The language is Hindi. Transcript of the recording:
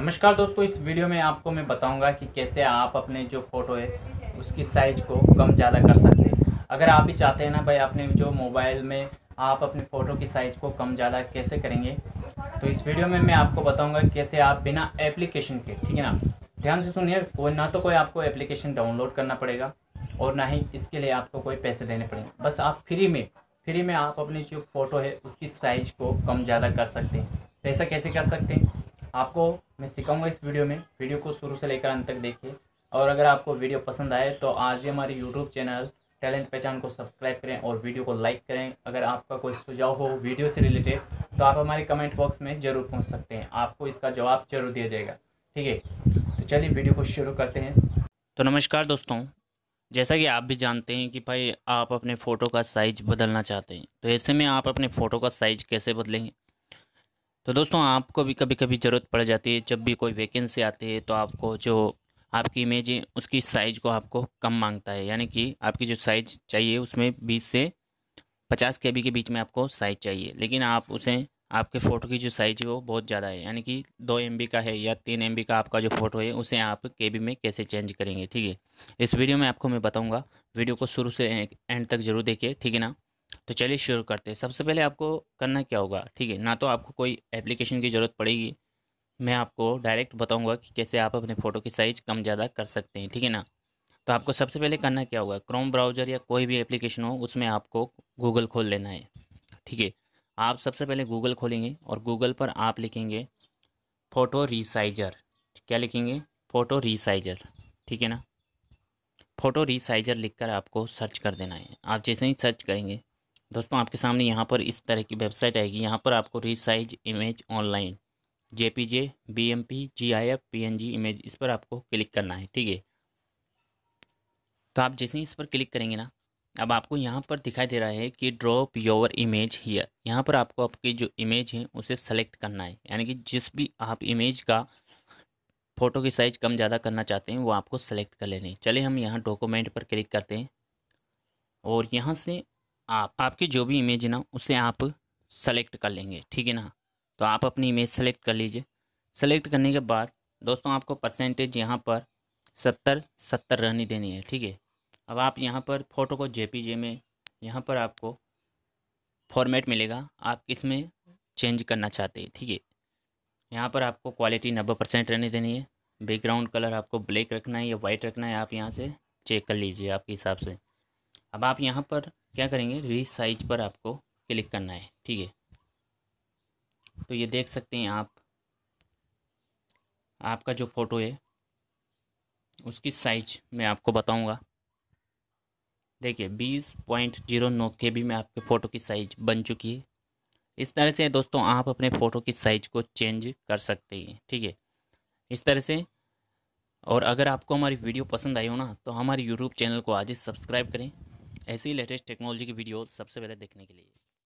नमस्कार दोस्तों इस वीडियो में आपको मैं बताऊंगा कि कैसे आप अपने जो फ़ोटो है उसकी साइज को कम ज़्यादा कर सकते हैं अगर आप भी चाहते हैं ना भाई अपने जो मोबाइल में आप अपने फ़ोटो की साइज़ को कम ज़्यादा कैसे करेंगे तो इस वीडियो में मैं आपको बताऊंगा कैसे आप बिना एप्लीकेशन के ठीक है ना ध्यान से सुनिए कोई ना तो कोई आपको एप्लीकेशन डाउनलोड करना पड़ेगा और ना ही इसके लिए आपको कोई पैसे देने पड़ेंगे बस आप फ्री में फ्री में आप अपनी जो फ़ोटो है उसकी साइज़ को कम ज़्यादा कर सकते हैं पैसा कैसे कर सकते हैं आपको मैं सिखाऊंगा इस वीडियो में वीडियो को शुरू से लेकर अंत तक देखिए और अगर आपको वीडियो पसंद आए तो आज ही हमारे यूट्यूब चैनल टैलेंट पहचान को सब्सक्राइब करें और वीडियो को लाइक करें अगर आपका कोई सुझाव हो वीडियो से रिलेटेड तो आप हमारे कमेंट बॉक्स में ज़रूर पूछ सकते हैं आपको इसका जवाब जरूर दिया जाएगा ठीक है तो चलिए वीडियो को शुरू करते हैं तो नमस्कार दोस्तों जैसा कि आप भी जानते हैं कि भाई आप अपने फ़ोटो का साइज़ बदलना चाहते हैं तो ऐसे में आप अपने फ़ोटो का साइज़ कैसे बदलेंगे तो दोस्तों आपको भी कभी कभी ज़रूरत पड़ जाती है जब भी कोई वैकेंसी आती है तो आपको जो आपकी इमेज है उसकी साइज़ को आपको कम मांगता है यानी कि आपकी जो साइज चाहिए उसमें बीस से पचास के के बीच में आपको साइज चाहिए लेकिन आप उसे आपके फ़ोटो की जो साइज है वो बहुत ज़्यादा है यानी कि दो एम का है या तीन एम का आपका जो फ़ोटो है उसे आप के में कैसे चेंज करेंगे ठीक है इस वीडियो में आपको मैं बताऊँगा वीडियो को शुरू से एंड तक जरूर देखिए ठीक है ना तो चलिए शुरू करते हैं सबसे पहले आपको करना क्या होगा ठीक है ना तो आपको कोई एप्लीकेशन की ज़रूरत पड़ेगी मैं आपको डायरेक्ट बताऊंगा कि कैसे आप अपने फ़ोटो की साइज़ कम ज़्यादा कर सकते हैं ठीक है ना तो आपको सबसे पहले करना क्या होगा क्रोम ब्राउज़र या कोई भी एप्लीकेशन हो उसमें आपको गूगल खोल लेना है ठीक है आप सबसे पहले गूगल खोलेंगे और गूगल पर आप लिखेंगे फ़ोटो रिसाइजर क्या लिखेंगे फ़ोटो रिसाइजर ठीक है ना फ़ोटो रिसाइजर लिखकर आपको सर्च कर देना है आप जैसे ही सर्च करेंगे दोस्तों आपके सामने यहाँ पर इस तरह की वेबसाइट आएगी यहाँ पर आपको resize image online J P G B M P G I F P N G image इस पर आपको क्लिक करना है ठीक है तो आप जैसे ही इस पर क्लिक करेंगे ना अब आपको यहाँ पर दिखाई दे रहा है कि ड्रॉप योर इमेज हीयर यहाँ पर आपको आपकी जो इमेज है उसे सेलेक्ट करना है यानी कि जिस भी आप इमेज का फ़ोटो की साइज़ कम ज़्यादा करना चाहते हैं वो आपको सेलेक्ट कर लेनी है चले हम यहाँ डॉक्यूमेंट पर क्लिक करते हैं और यहाँ से आप आपकी जो भी इमेज है ना उसे आप सेलेक्ट कर लेंगे ठीक है ना तो आप अपनी इमेज सेलेक्ट कर लीजिए सेलेक्ट करने के बाद दोस्तों आपको परसेंटेज यहाँ पर सत्तर सत्तर रहनी देनी है ठीक है अब आप यहाँ पर फ़ोटो को जे में यहाँ पर आपको फॉर्मेट मिलेगा आप इसमें चेंज करना चाहते हैं ठीक है यहाँ पर आपको क्वालिटी नब्बे परसेंट रहने देनी है बैकग्राउंड कलर आपको ब्लैक रखना है या वाइट रखना है आप यहाँ से चेक कर लीजिए आपके हिसाब से अब आप यहाँ पर क्या करेंगे रिसाइज पर आपको क्लिक करना है ठीक है तो ये देख सकते हैं आप आपका जो फ़ोटो है उसकी साइज मैं आपको बताऊंगा देखिए बीस पॉइंट जीरो नौ के बी में आपके फ़ोटो की साइज बन चुकी है इस तरह से दोस्तों आप अपने फ़ोटो की साइज को चेंज कर सकते हैं ठीक है इस तरह से और अगर आपको हमारी वीडियो पसंद आई हो ना तो हमारे यूट्यूब चैनल को आज ही सब्सक्राइब करें ऐसी लेटेस्ट टेक्नोलॉजी की वीडियो सबसे पहले देखने के लिए